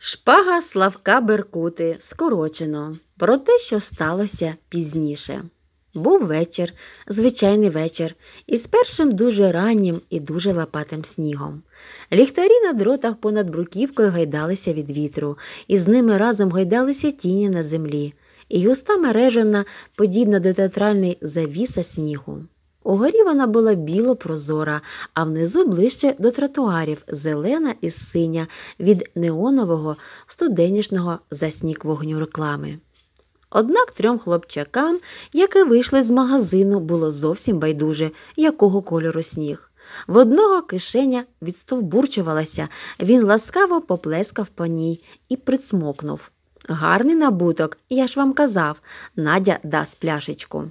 Шпага Славка Беркути скорочено про те, що сталося пізніше. Був вечір, звичайний вечір, із першим дуже раннім і дуже лопатим снігом. Ліхтарі на дротах понад бруківкою гайдалися від вітру, і з ними разом гайдалися тіні на землі, і густа мережена, подібна до театральної завіса снігу. Угорі вона була біло-прозора, а внизу ближче до тротуарів зелена і синя від неонового студенішного заснік вогню реклами. Однак трьом хлопчакам, які вийшли з магазину, було зовсім байдуже, якого кольору сніг. В одного кишеня відстовбурчувалася, він ласкаво поплескав по ній і прицмокнув. Гарний набуток, я ж вам казав, Надя дасть пляшечку.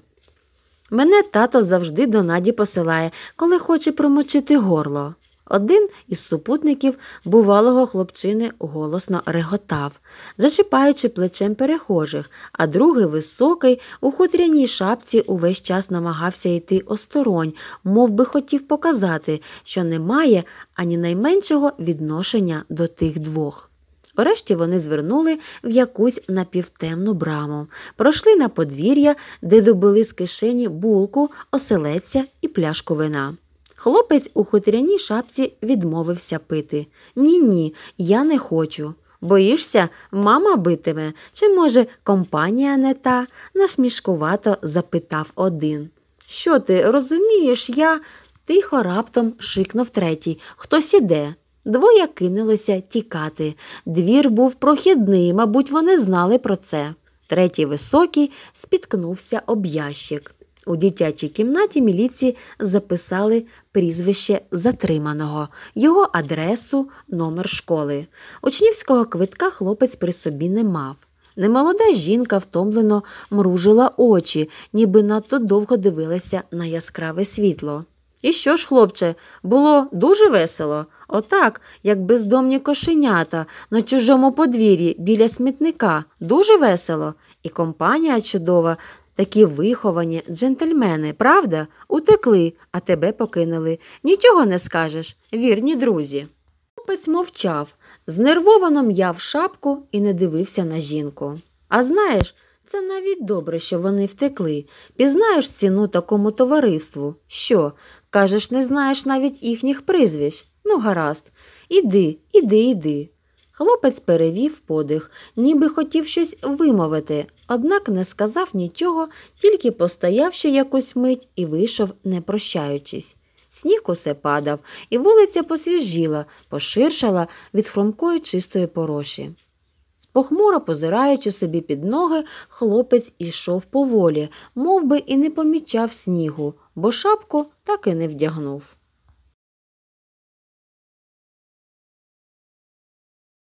Мене тато завжди до наді посилає, коли хоче промочити горло. Один із супутників бувалого хлопчини голосно реготав, зачіпаючи плечем перехожих, а другий високий, у хутряній шапці увесь час намагався йти осторонь, мов би хотів показати, що не має ані найменшого відношення до тих двох. Врешті вони звернули в якусь напівтемну браму, пройшли на подвір'я, де добили з кишені булку, оселеця і пляшку вина. Хлопець у хутряній шапці відмовився пити Ні, ні, я не хочу. Боїшся, мама битиме, чи, може, компанія не та? насмішкувато запитав один. Що ти розумієш, я? Тихо раптом шикнув третій. Хтось іде. Двоє кинулися тікати. Двір був прохідний, мабуть, вони знали про це. Третій високий спіткнувся об ящик. У дитячій кімнаті міліції записали прізвище затриманого, його адресу, номер школи. Учнівського квитка хлопець при собі не мав. Немолода жінка втомлено мружила очі, ніби надто довго дивилася на яскраве світло. І що ж, хлопче, було дуже весело, отак, як бездомні кошенята на чужому подвір'ї біля смітника, дуже весело. І компанія чудова, такі виховані джентльмени, правда, утекли, а тебе покинули. Нічого не скажеш, вірні друзі. Хлопець мовчав, знервовано м'яв шапку і не дивився на жінку. А знаєш, це навіть добре, що вони втекли. Пізнаєш ціну такому товариству. Що? Кажеш, не знаєш навіть їхніх прізвищ. Ну, гаразд, іди, іди, іди. Хлопець перевів подих, ніби хотів щось вимовити, однак не сказав нічого, тільки постояв ще якусь мить і вийшов, не прощаючись. Сніг усе падав, і вулиця посвіжіла, поширшала від хромкої чистої пороші. Похмуро позираючи собі під ноги, хлопець ішов поволі, мов би і не помічав снігу, бо шапку так і не вдягнув.